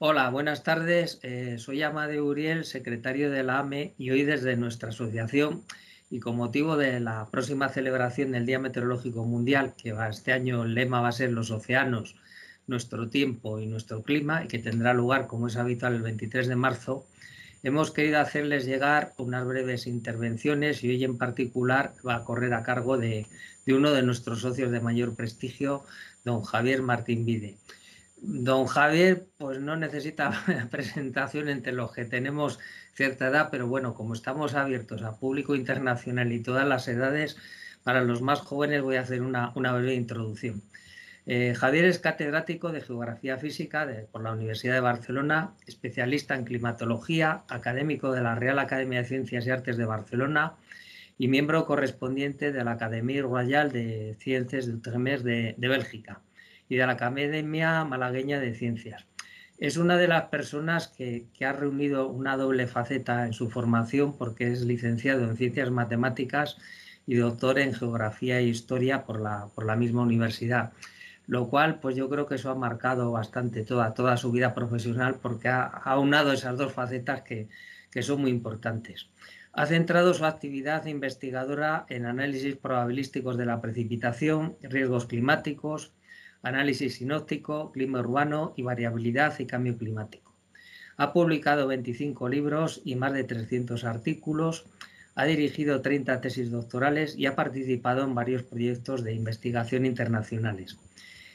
Hola, buenas tardes. Eh, soy Amade Uriel, secretario de la AME y hoy desde nuestra asociación y con motivo de la próxima celebración del Día Meteorológico Mundial, que este año el lema va a ser los océanos, nuestro tiempo y nuestro clima, y que tendrá lugar, como es habitual, el 23 de marzo, hemos querido hacerles llegar unas breves intervenciones y hoy en particular va a correr a cargo de, de uno de nuestros socios de mayor prestigio, don Javier Martín Vide. Don Javier, pues no necesita presentación entre los que tenemos cierta edad, pero bueno, como estamos abiertos a público internacional y todas las edades, para los más jóvenes voy a hacer una, breve introducción. Eh, Javier es catedrático de Geografía Física por la Universidad de Barcelona, especialista en climatología, académico de la Real Academia de Ciencias y Artes de Barcelona y miembro correspondiente de la Academia Royal de Ciencias de Utrecht de Bélgica y de la Academia Malagueña de Ciencias. Es una de las personas que, que, ha reunido una doble faceta en su formación porque es licenciado en Ciencias Matemáticas y doctor en Geografía e Historia por la, por la misma universidad. Lo cual, pues yo creo que eso ha marcado bastante toda, toda su vida profesional porque ha, ha aunado esas dos facetas que, que son muy importantes. Ha centrado su actividad investigadora en análisis probabilísticos de la precipitación, riesgos climáticos, análisis sinóptico, clima urbano y variabilidad y cambio climático. Ha publicado 25 libros y más de 300 artículos, ha dirigido 30 tesis doctorales y ha participado en varios proyectos de investigación internacionales.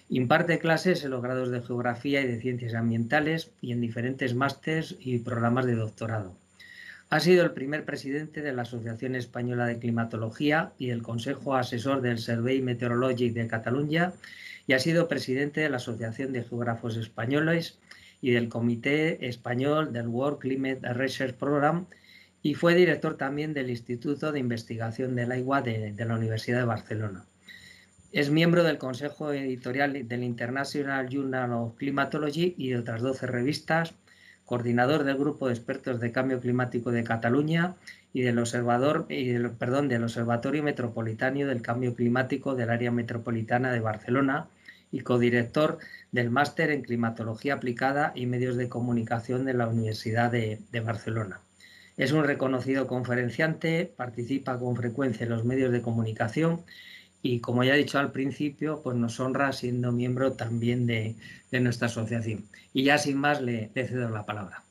Imparte clases en los grados de Geografía y de Ciencias Ambientales y en diferentes másteres y programas de doctorado. Ha sido el primer presidente de la Asociación Española de Climatología y del Consejo Asesor del Survey Meteorológico de Cataluña y ha sido presidente de la Asociación de Geógrafos Españoles y del Comité Español del World Climate Research Program y fue director también del Instituto de Investigación del Agua de, de la Universidad de Barcelona. Es miembro del Consejo Editorial del International Journal of Climatology y de otras 12 revistas coordinador del Grupo de Expertos de Cambio Climático de Cataluña y del, observador, y perdón, del Observatorio Metropolitano del Cambio Climático del Área Metropolitana de Barcelona y codirector del Máster en Climatología Aplicada y Medios de Comunicación de la Universidad de, de Barcelona. Es un reconocido conferenciante, participa con frecuencia en los medios de comunicación y como ya he dicho al principio, pues nos honra siendo miembro también de, nuestra asociación. Y ya sin más le, cedo la palabra.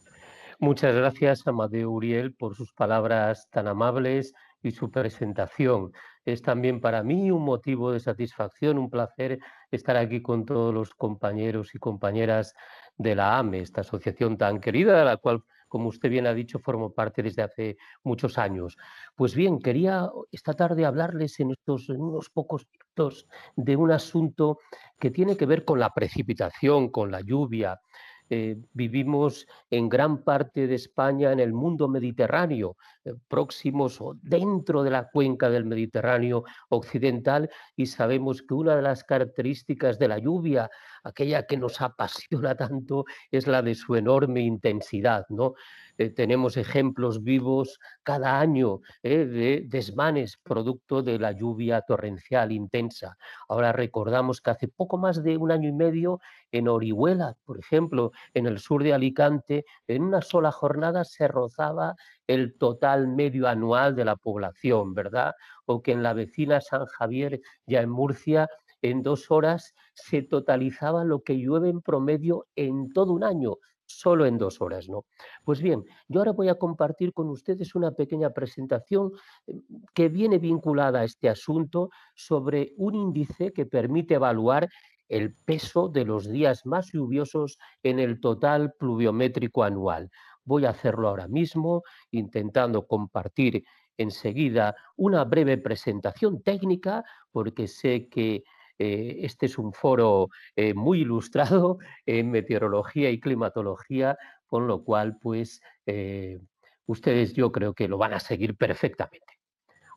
Muchas gracias a Uriel por sus palabras tan amables y su presentación. Es también para mí un motivo de satisfacción, un placer estar aquí con todos los compañeros y compañeras de la AME, esta asociación tan querida, de la cual como usted bien ha dicho, formo parte desde hace muchos años. Pues bien, quería esta tarde hablarles en estos unos pocos minutos de un asunto que tiene que ver con la precipitación, con la lluvia. Eh, vivimos en gran parte de España en el mundo mediterráneo, eh, próximos o dentro de la cuenca del Mediterráneo occidental y sabemos que una de las características de la lluvia aquella que nos apasiona tanto es la de su enorme intensidad, ¿no? Eh, tenemos ejemplos vivos cada año ¿eh? de desmanes producto de la lluvia torrencial intensa. Ahora recordamos que hace poco más de un año y medio en Orihuela, por ejemplo, en el sur de Alicante, en una sola jornada se rozaba el total medio anual de la población, ¿verdad? O que en la vecina San Javier, ya en Murcia, en dos horas se totalizaba lo que llueve en promedio en todo un año, solo en dos horas, ¿no? Pues bien, yo ahora voy a compartir con ustedes una pequeña presentación eh, que viene vinculada a este asunto sobre un índice que permite evaluar el peso de los días más lluviosos en el total pluviométrico anual. Voy a hacerlo ahora mismo, intentando compartir enseguida una breve presentación técnica, porque sé que eh, este es un foro eh, muy ilustrado en meteorología y climatología, con lo cual, pues, eh, ustedes yo creo que lo van a seguir perfectamente.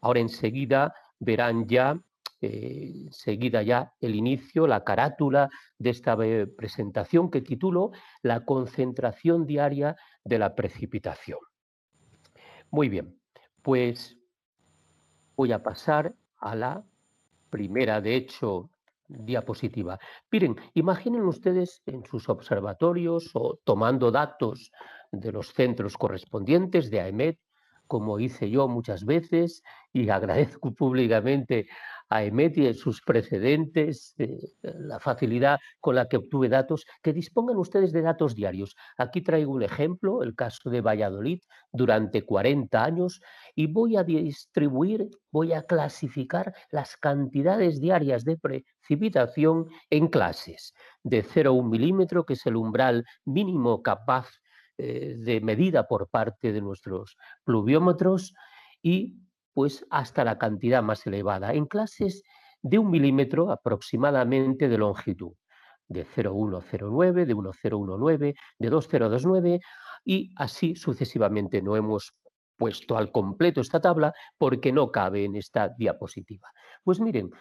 Ahora enseguida verán ya, seguida ya el inicio, la carátula de esta presentación que titulo La concentración diaria de la precipitación. Muy bien, pues voy a pasar a la primera, de hecho, diapositiva. Miren, imaginen ustedes en sus observatorios o tomando datos de los centros correspondientes de AEMET, como hice yo muchas veces y agradezco públicamente a en sus precedentes, eh, la facilidad con la que obtuve datos, que dispongan ustedes de datos diarios. Aquí traigo un ejemplo, el caso de Valladolid, durante 40 años, y voy a distribuir, voy a clasificar las cantidades diarias de precipitación en clases, de 0 a 1 milímetro, que es el umbral mínimo capaz eh, de medida por parte de nuestros pluviómetros, y pues hasta la cantidad más elevada, en clases de un milímetro aproximadamente de longitud, de 0,109, de 1019, de 2029 y así sucesivamente. No hemos puesto al completo esta tabla porque no cabe en esta diapositiva. Pues miren,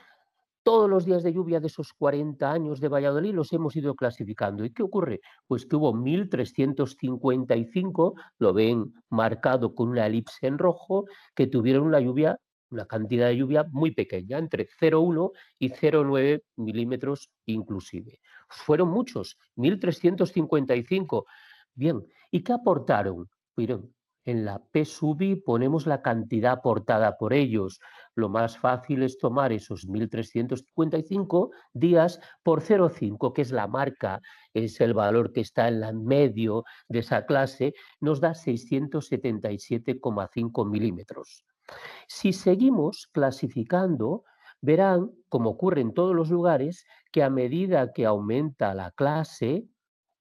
todos los días de lluvia de esos 40 años de Valladolid los hemos ido clasificando. ¿Y qué ocurre? Pues que hubo 1.355, lo ven marcado con una elipse en rojo, que tuvieron una lluvia, una cantidad de lluvia muy pequeña, entre 0,1 y 0,9 milímetros inclusive. Fueron muchos, 1.355. Bien, ¿y qué aportaron? Miren, en la P sub ponemos la cantidad aportada por ellos. Lo más fácil es tomar esos 1.355 días por 0,5, que es la marca, es el valor que está en la medio de esa clase, nos da 677,5 milímetros. Si seguimos clasificando, verán, como ocurre en todos los lugares, que a medida que aumenta la clase,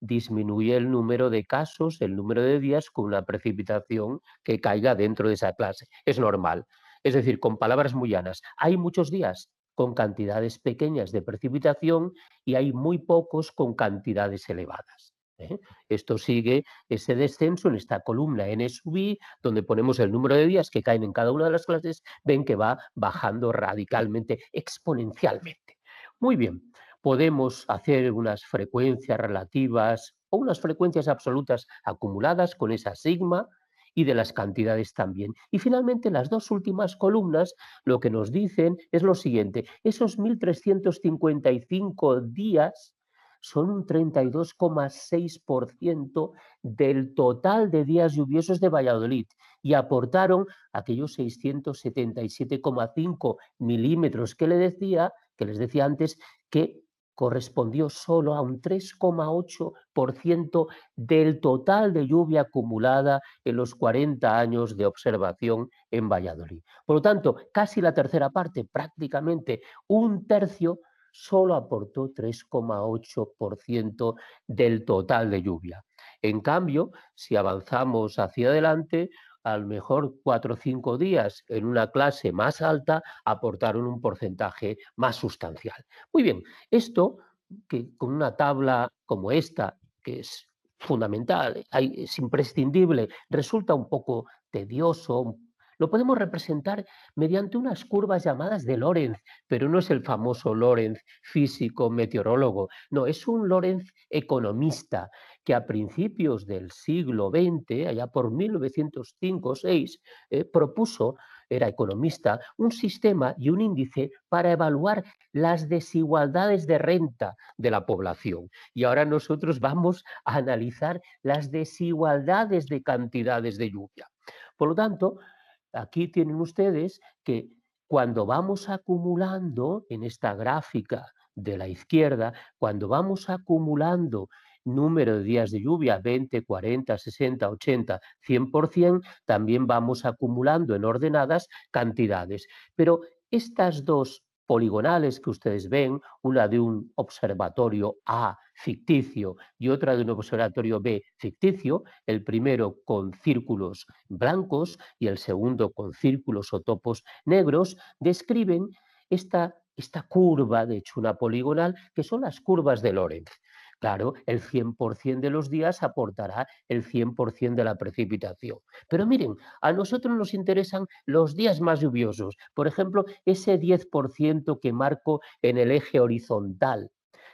disminuye el número de casos, el número de días con una precipitación que caiga dentro de esa clase. Es normal. Es decir, con palabras muy llanas, hay muchos días con cantidades pequeñas de precipitación y hay muy pocos con cantidades elevadas. ¿eh? Esto sigue ese descenso en esta columna N sub donde ponemos el número de días que caen en cada una de las clases, ven que va bajando radicalmente, exponencialmente. Muy bien, podemos hacer unas frecuencias relativas o unas frecuencias absolutas acumuladas con esa sigma y de las cantidades también. Y finalmente, las dos últimas columnas lo que nos dicen es lo siguiente, esos 1.355 días son un 32,6% del total de días lluviosos de Valladolid y aportaron aquellos 677,5 milímetros que, le decía, que les decía antes que correspondió solo a un 3,8% del total de lluvia acumulada en los 40 años de observación en Valladolid. Por lo tanto, casi la tercera parte, prácticamente un tercio, solo aportó 3,8% del total de lluvia. En cambio, si avanzamos hacia adelante, a mejor cuatro o cinco días en una clase más alta aportaron un porcentaje más sustancial. Muy bien, esto que con una tabla como esta, que es fundamental, es imprescindible, resulta un poco tedioso, lo podemos representar mediante unas curvas llamadas de Lorentz, pero no es el famoso Lorentz físico meteorólogo, no, es un Lorentz economista que a principios del siglo XX, allá por 1905-6, eh, propuso, era economista, un sistema y un índice para evaluar las desigualdades de renta de la población. Y ahora nosotros vamos a analizar las desigualdades de cantidades de lluvia. Por lo tanto, aquí tienen ustedes que cuando vamos acumulando en esta gráfica, de la izquierda, cuando vamos acumulando número de días de lluvia, 20, 40, 60, 80, 100%, también vamos acumulando en ordenadas cantidades. Pero estas dos poligonales que ustedes ven, una de un observatorio A ficticio y otra de un observatorio B ficticio, el primero con círculos blancos y el segundo con círculos o topos negros, describen esta, esta curva, de hecho una poligonal, que son las curvas de Lorentz. Claro, el 100% de los días aportará el 100% de la precipitación. Pero miren, a nosotros nos interesan los días más lluviosos, por ejemplo, ese 10% que marco en el eje horizontal.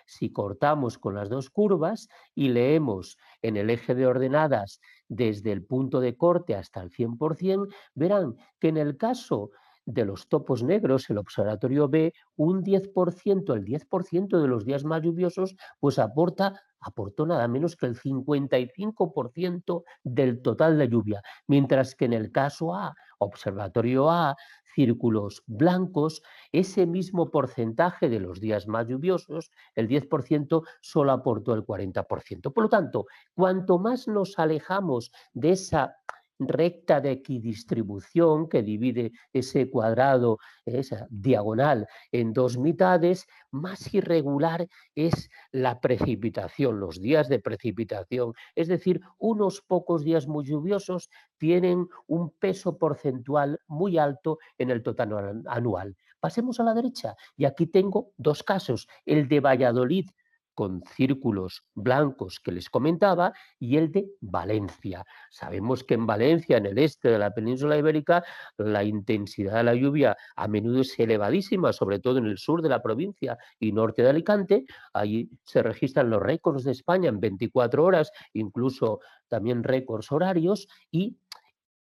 Si cortamos con las dos curvas y leemos en el eje de ordenadas desde el punto de corte hasta el 100%, verán que en el caso de los topos negros, el observatorio B, un 10%, el 10% de los días más lluviosos, pues aporta, aportó nada menos que el 55% del total de lluvia, mientras que en el caso A, observatorio A, círculos blancos, ese mismo porcentaje de los días más lluviosos, el 10%, solo aportó el 40%. Por lo tanto, cuanto más nos alejamos de esa recta de equidistribución que divide ese cuadrado, esa diagonal en dos mitades, más irregular es la precipitación, los días de precipitación. Es decir, unos pocos días muy lluviosos tienen un peso porcentual muy alto en el total anual. Pasemos a la derecha y aquí tengo dos casos, el de Valladolid con círculos blancos que les comentaba y el de Valencia. Sabemos que en Valencia, en el este de la península ibérica, la intensidad de la lluvia a menudo es elevadísima, sobre todo en el sur de la provincia y norte de Alicante. Ahí se registran los récords de España en 24 horas, incluso también récords horarios y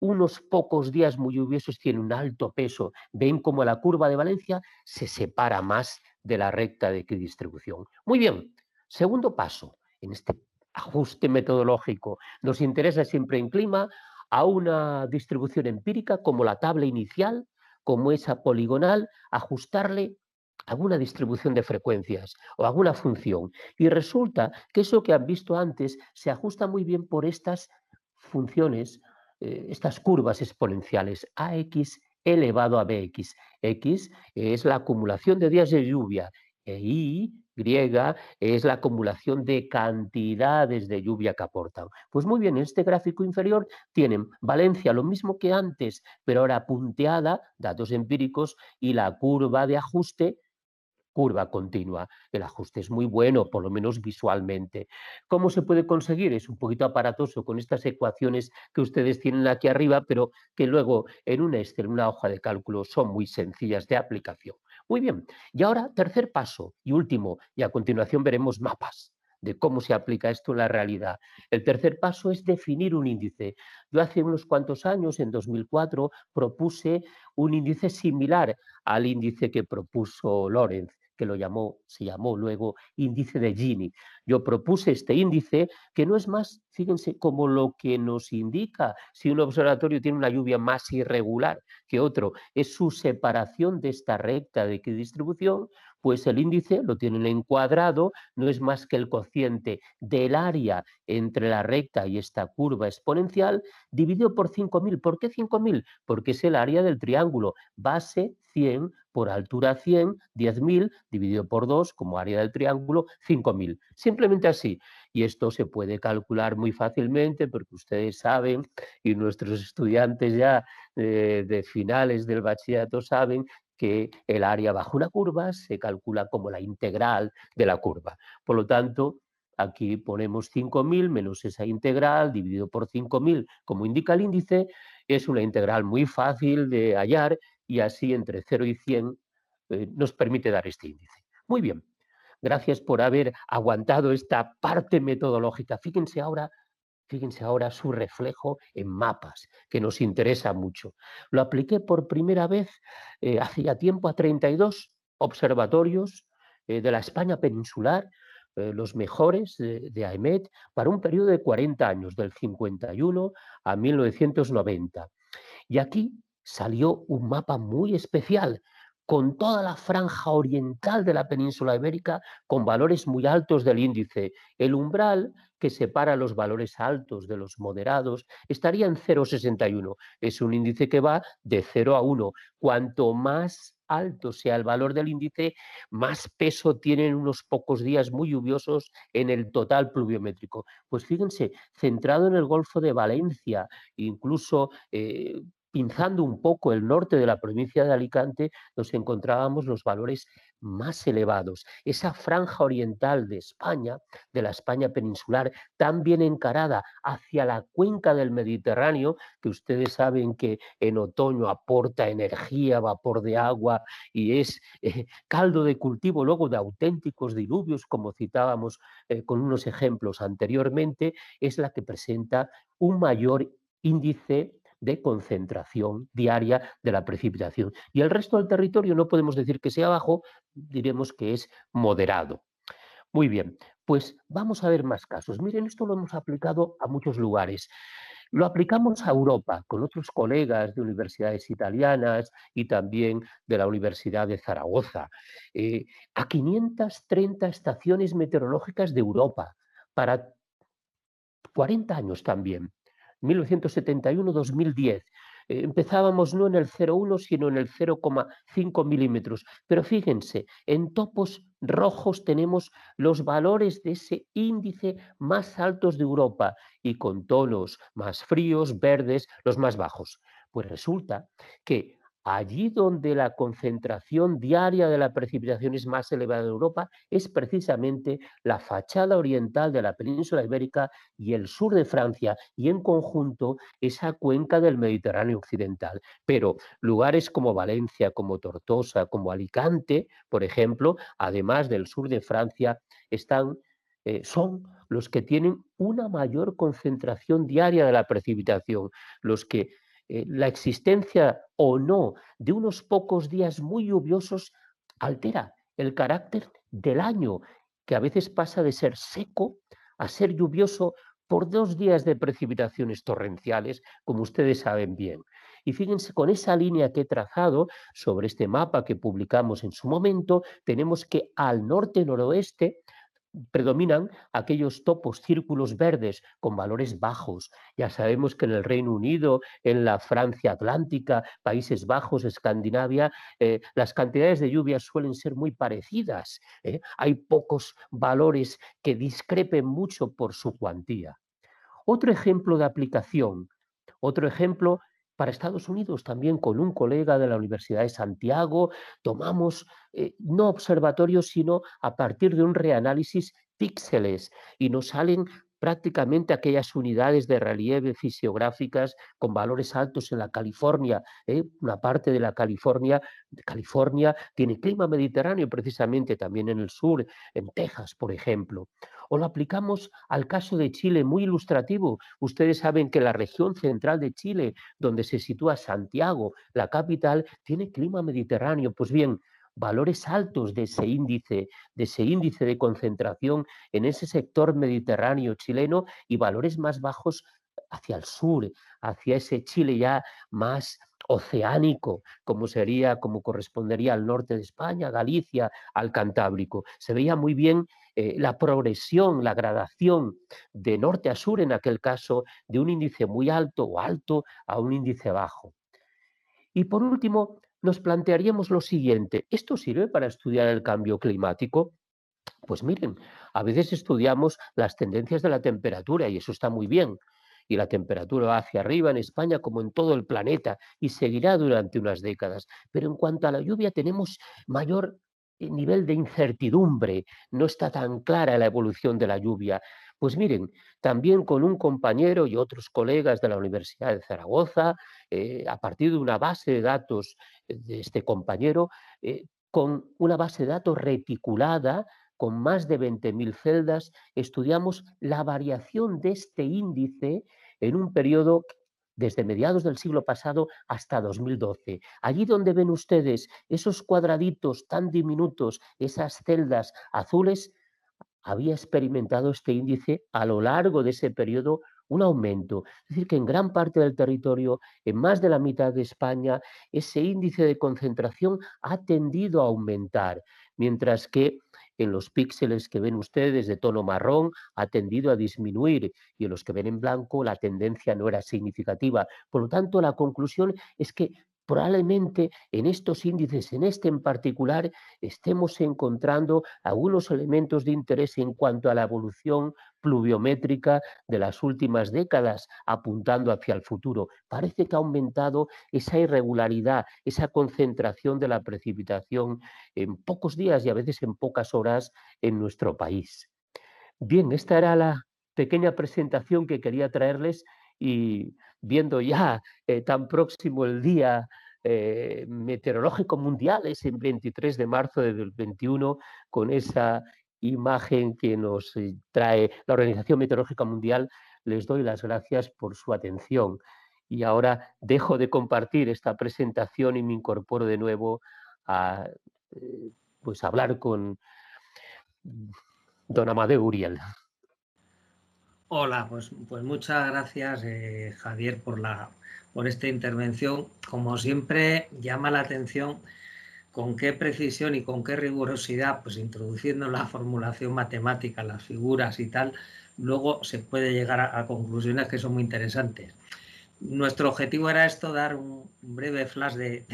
unos pocos días muy lluviosos tienen un alto peso. Ven cómo la curva de Valencia se separa más de la recta de distribución. Muy bien, Segundo paso, en este ajuste metodológico, nos interesa siempre en clima a una distribución empírica como la tabla inicial, como esa poligonal, ajustarle alguna distribución de frecuencias o alguna función. Y resulta que eso que han visto antes se ajusta muy bien por estas funciones, eh, estas curvas exponenciales AX elevado a BX. X es la acumulación de días de lluvia e Y griega es la acumulación de cantidades de lluvia que aportan. Pues muy bien, en este gráfico inferior tienen Valencia lo mismo que antes, pero ahora punteada, datos empíricos, y la curva de ajuste curva continua. El ajuste es muy bueno, por lo menos visualmente. ¿Cómo se puede conseguir? Es un poquito aparatoso con estas ecuaciones que ustedes tienen aquí arriba, pero que luego en una, en una hoja de cálculo son muy sencillas de aplicación. Muy bien, y ahora tercer paso y último, y a continuación veremos mapas de cómo se aplica esto en la realidad. El tercer paso es definir un índice. Yo hace unos cuantos años, en 2004, propuse un índice similar al índice que propuso Lorenz, que lo llamó, se llamó luego índice de Gini. Yo propuse este índice, que no es más, fíjense, como lo que nos indica si un observatorio tiene una lluvia más irregular que otro, es su separación de esta recta de equidistribución, pues el índice lo tienen encuadrado, no es más que el cociente del área entre la recta y esta curva exponencial dividido por 5.000. ¿Por qué 5.000? Porque es el área del triángulo, base 100 por altura 100, 10.000 dividido por 2 como área del triángulo, 5.000 simplemente así. Y esto se puede calcular muy fácilmente porque ustedes saben y nuestros estudiantes ya eh, de finales del bachillerato saben que el área bajo una curva se calcula como la integral de la curva. Por lo tanto, aquí ponemos 5.000 menos esa integral dividido por 5.000, como indica el índice, es una integral muy fácil de hallar y así entre 0 y 100 eh, nos permite dar este índice. Muy bien, Gracias por haber aguantado esta parte metodológica. Fíjense ahora, ahora su reflejo en mapas, que nos interesa mucho. Lo apliqué por primera vez eh, hacía tiempo a 32 observatorios eh, de la España peninsular, eh, los mejores de, de, AEMET, para un periodo de 40 años, del 51 a 1990. Y aquí salió un mapa muy especial, con toda la franja oriental de la península ibérica con valores muy altos del índice. El umbral que separa los valores altos de los moderados estaría en 0,61. Es un índice que va de 0 a 1. Cuanto más alto sea el valor del índice, más peso tienen unos pocos días muy lluviosos en el total pluviométrico. Pues fíjense, centrado en el Golfo de Valencia, incluso eh, pinzando un poco el norte de la provincia de Alicante, nos encontrábamos los valores más elevados. Esa franja oriental de España, de la España peninsular, tan bien encarada hacia la cuenca del Mediterráneo, que ustedes saben que en otoño aporta energía, vapor de agua y es eh, caldo de cultivo luego de auténticos diluvios, como citábamos eh, con unos ejemplos anteriormente, es la que presenta un mayor índice de concentración diaria de la precipitación. Y el resto del territorio no podemos decir que sea bajo, diremos que es moderado. Muy bien, pues vamos a ver más casos. Miren, esto lo hemos aplicado a muchos lugares. Lo aplicamos a Europa con otros colegas de universidades italianas y también de la Universidad de Zaragoza, eh, a 530 estaciones meteorológicas de Europa para 40 años también. 1971-2010. Eh, empezábamos no en el 0,1, sino en el 0,5 milímetros. Pero fíjense, en topos rojos tenemos los valores de ese índice más altos de Europa y con tonos más fríos, verdes, los más bajos. Pues resulta que Allí donde la concentración diaria de la precipitación es más elevada de Europa es precisamente la fachada oriental de la península ibérica y el sur de Francia y en conjunto esa cuenca del Mediterráneo occidental. Pero lugares como Valencia, como Tortosa, como Alicante, por ejemplo, además del sur de Francia, están eh, son los que tienen una mayor concentración diaria de la precipitación, los que eh, la existencia o no de unos pocos días muy lluviosos altera el carácter del año, que a veces pasa de ser seco a ser lluvioso por dos días de precipitaciones torrenciales, como ustedes saben bien. Y fíjense, con esa línea que he trazado sobre este mapa que publicamos en su momento, tenemos que al norte-noroeste predominan aquellos topos, círculos verdes con valores bajos. Ya sabemos que en el Reino Unido, en la Francia Atlántica, Países Bajos, Escandinavia, eh, las cantidades de lluvias suelen ser muy parecidas. ¿eh? Hay pocos valores que discrepen mucho por su cuantía. Otro ejemplo de aplicación, otro ejemplo para Estados Unidos también con un colega de la Universidad de Santiago. Tomamos eh, no observatorios, sino a partir de un reanálisis píxeles y nos salen prácticamente aquellas unidades de relieve fisiográficas con valores altos en la California. ¿eh? Una parte de la California, California tiene clima mediterráneo precisamente también en el sur, en Texas, por ejemplo. O lo aplicamos al caso de Chile, muy ilustrativo. Ustedes saben que la región central de Chile, donde se sitúa Santiago, la capital, tiene clima mediterráneo. Pues bien, valores altos de ese índice, de ese índice de concentración en ese sector mediterráneo chileno y valores más bajos hacia el sur, hacia ese Chile ya más oceánico, como sería, como correspondería al norte de España, Galicia, al Cantábrico. Se veía muy bien eh, la progresión, la gradación de norte a sur, en aquel caso, de un índice muy alto o alto a un índice bajo. Y por último, nos plantearíamos lo siguiente, ¿esto sirve para estudiar el cambio climático? Pues miren, a veces estudiamos las tendencias de la temperatura y eso está muy bien. Y la temperatura va hacia arriba en España como en todo el planeta y seguirá durante unas décadas. Pero en cuanto a la lluvia tenemos mayor eh, nivel de incertidumbre, no está tan clara la evolución de la lluvia. Pues miren, también con un compañero y otros colegas de la Universidad de Zaragoza, eh, a partir de una base de datos eh, de este compañero, eh, con una base de datos reticulada con más de 20.000 celdas, estudiamos la variación de este índice en un periodo desde mediados del siglo pasado hasta 2012. Allí donde ven ustedes esos cuadraditos tan diminutos, esas celdas azules, había experimentado este índice a lo largo de ese periodo un aumento. Es decir, que en gran parte del territorio, en más de la mitad de España, ese índice de concentración ha tendido a aumentar, mientras que en los píxeles que ven ustedes de tono marrón ha tendido a disminuir y en los que ven en blanco la tendencia no era significativa. Por lo tanto, la conclusión es que probablemente en estos índices, en este en particular, estemos encontrando algunos elementos de interés en cuanto a la evolución pluviométrica de las últimas décadas apuntando hacia el futuro. Parece que ha aumentado esa irregularidad, esa concentración de la precipitación en pocos días y a veces en pocas horas en nuestro país. Bien, esta era la pequeña presentación que quería traerles y viendo ya eh, tan próximo el día eh, meteorológico mundial, es el 23 de marzo del 21, con esa imagen que nos eh, trae la Organización Meteorológica Mundial, les doy las gracias por su atención. Y ahora dejo de compartir esta presentación y me incorporo de nuevo a pues hablar con don Amadeo Uriel. Hola, pues, pues muchas gracias eh, Javier por, la, por esta intervención. Como siempre llama la atención con qué precisión y con qué rigurosidad, pues introduciendo la formulación matemática, las figuras y tal, luego se puede llegar a conclusiones que son muy interesantes nuestro objetivo era esto, dar un breve flash de,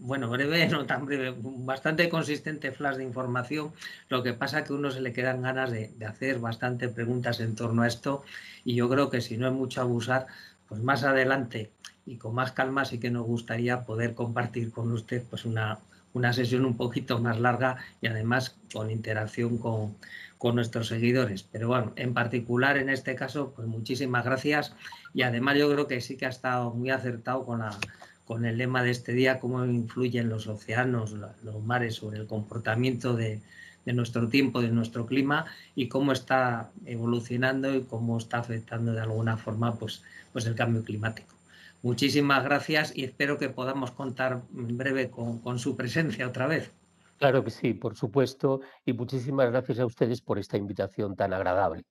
bueno, breve, no tan breve, bastante consistente flash de información. Lo que pasa que a uno se le quedan ganas de, hacer bastante preguntas en torno a esto y yo creo que si no es mucho abusar, pues más adelante y con más calma sí que nos gustaría poder compartir con usted pues una, una sesión un poquito más larga y además con interacción con, nuestros seguidores. Pero bueno, en particular en este caso, pues muchísimas gracias y además yo creo que sí que ha estado muy acertado con la con el lema de este día, cómo influyen los océanos, los mares sobre el comportamiento de, de nuestro tiempo, de nuestro clima y cómo está evolucionando y cómo está afectando de alguna forma pues, pues el cambio climático. Muchísimas gracias y espero que podamos contar en breve con, su presencia otra vez. Claro que sí, por supuesto, y muchísimas gracias a ustedes por esta invitación tan agradable.